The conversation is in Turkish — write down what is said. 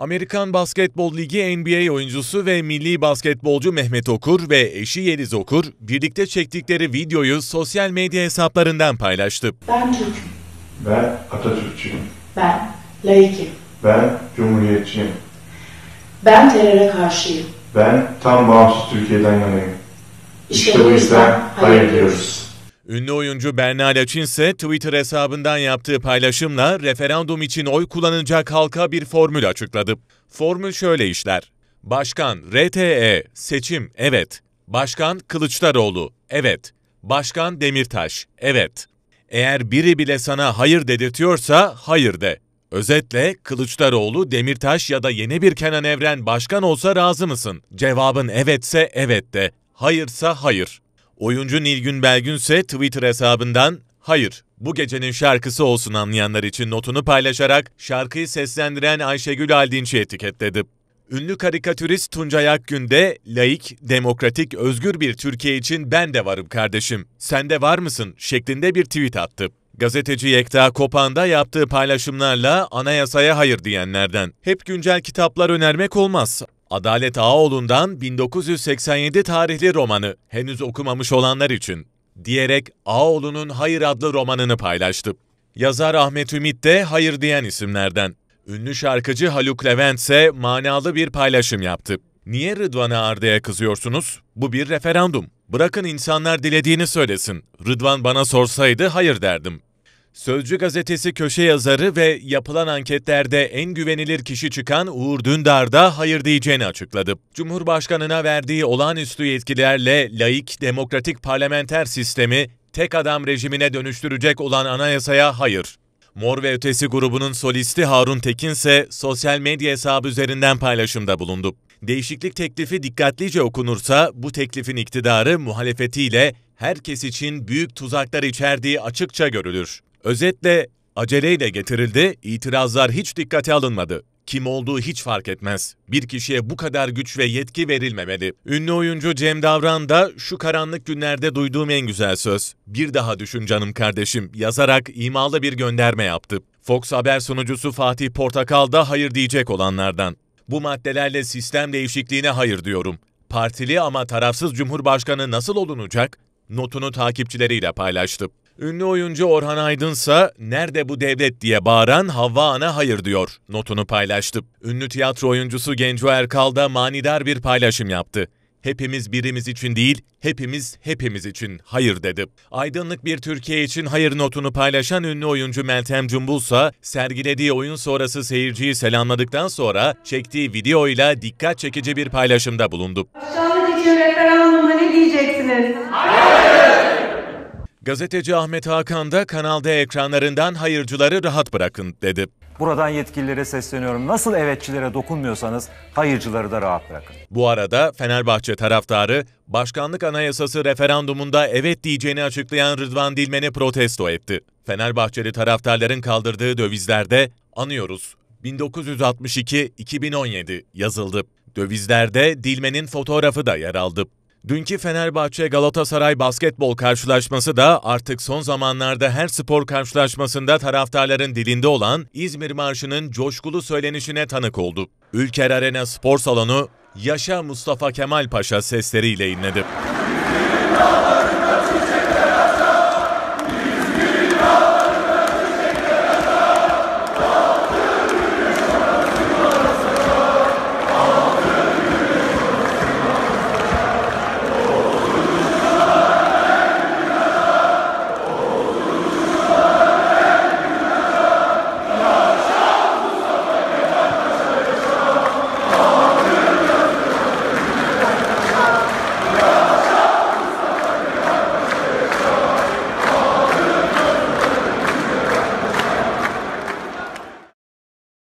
Amerikan Basketbol Ligi NBA oyuncusu ve milli basketbolcu Mehmet Okur ve eşi Yeliz Okur birlikte çektikleri videoyu sosyal medya hesaplarından paylaştı. Ben Türk'üm. Ben Atatürkçüyüm. Ben laikim. Ben Cumhuriyetçiyim. Ben teröre karşıyım. Ben tam bağımsız Türkiye'den yanayım. İşte, işte bu yüzden hayır diyoruz. Ünlü oyuncu Berna Laçin ise Twitter hesabından yaptığı paylaşımla referandum için oy kullanacak halka bir formül açıkladı. Formül şöyle işler. Başkan RTE, seçim evet. Başkan Kılıçdaroğlu, evet. Başkan Demirtaş, evet. Eğer biri bile sana hayır dedirtiyorsa hayır de. Özetle Kılıçdaroğlu, Demirtaş ya da yeni bir Kenan Evren başkan olsa razı mısın? Cevabın evetse evet de, hayırsa hayır. Oyuncu Nilgün Belgün ise Twitter hesabından hayır bu gecenin şarkısı olsun anlayanlar için notunu paylaşarak şarkıyı seslendiren Ayşegül Aldinç'i etiketledi. Ünlü karikatürist Tuncay Akgün de laik, demokratik, özgür bir Türkiye için ben de varım kardeşim, sen de var mısın şeklinde bir tweet attı. Gazeteci Yekta Kopan'da yaptığı paylaşımlarla anayasaya hayır diyenlerden. Hep güncel kitaplar önermek olmaz. Adalet Ağaoğlu'ndan 1987 tarihli romanı henüz okumamış olanlar için diyerek Ağoğlu'nun Hayır adlı romanını paylaştı. Yazar Ahmet Ümit de hayır diyen isimlerden. Ünlü şarkıcı Haluk Levent ise manalı bir paylaşım yaptı. Niye Rıdvan'a Arda'ya kızıyorsunuz? Bu bir referandum. Bırakın insanlar dilediğini söylesin. Rıdvan bana sorsaydı hayır derdim. Sözcü gazetesi köşe yazarı ve yapılan anketlerde en güvenilir kişi çıkan Uğur Dündar da hayır diyeceğini açıkladı. Cumhurbaşkanına verdiği olağanüstü yetkilerle layık demokratik parlamenter sistemi tek adam rejimine dönüştürecek olan anayasaya hayır. Mor ve Ötesi grubunun solisti Harun Tekin ise sosyal medya hesabı üzerinden paylaşımda bulundu. Değişiklik teklifi dikkatlice okunursa bu teklifin iktidarı muhalefetiyle herkes için büyük tuzaklar içerdiği açıkça görülür. Özetle aceleyle getirildi, itirazlar hiç dikkate alınmadı. Kim olduğu hiç fark etmez. Bir kişiye bu kadar güç ve yetki verilmemeli. Ünlü oyuncu Cem Davran da şu karanlık günlerde duyduğum en güzel söz. Bir daha düşün canım kardeşim yazarak imalı bir gönderme yaptı. Fox Haber sunucusu Fatih Portakal da hayır diyecek olanlardan. Bu maddelerle sistem değişikliğine hayır diyorum. Partili ama tarafsız cumhurbaşkanı nasıl olunacak? Notunu takipçileriyle paylaştı. Ünlü oyuncu Orhan Aydınsa "Nerede bu devlet?" diye bağıran Havva Ana hayır diyor notunu paylaştı. Ünlü tiyatro oyuncusu Genco Erkal da manidar bir paylaşım yaptı. Hepimiz birimiz için değil, hepimiz hepimiz için hayır dedi. Aydınlık bir Türkiye için hayır notunu paylaşan ünlü oyuncu Meltem Cumbulsa, sergilediği oyun sonrası seyirciyi selamladıktan sonra çektiği videoyla dikkat çekici bir paylaşımda bulundu. için referandumda ne diyeceksiniz? Hayır! Gazeteci Ahmet Hakan da Kanal D ekranlarından hayırcıları rahat bırakın dedi. Buradan yetkililere sesleniyorum. Nasıl evetçilere dokunmuyorsanız hayırcıları da rahat bırakın. Bu arada Fenerbahçe taraftarı başkanlık anayasası referandumunda evet diyeceğini açıklayan Rıdvan Dilmen'i protesto etti. Fenerbahçeli taraftarların kaldırdığı dövizlerde anıyoruz 1962-2017 yazıldı. Dövizlerde Dilmen'in fotoğrafı da yer aldı. Dünkü Fenerbahçe Galatasaray basketbol karşılaşması da artık son zamanlarda her spor karşılaşmasında taraftarların dilinde olan İzmir Marşı'nın coşkulu söylenişine tanık oldu. Ülker Arena Spor Salonu Yaşa Mustafa Kemal Paşa sesleriyle inledi.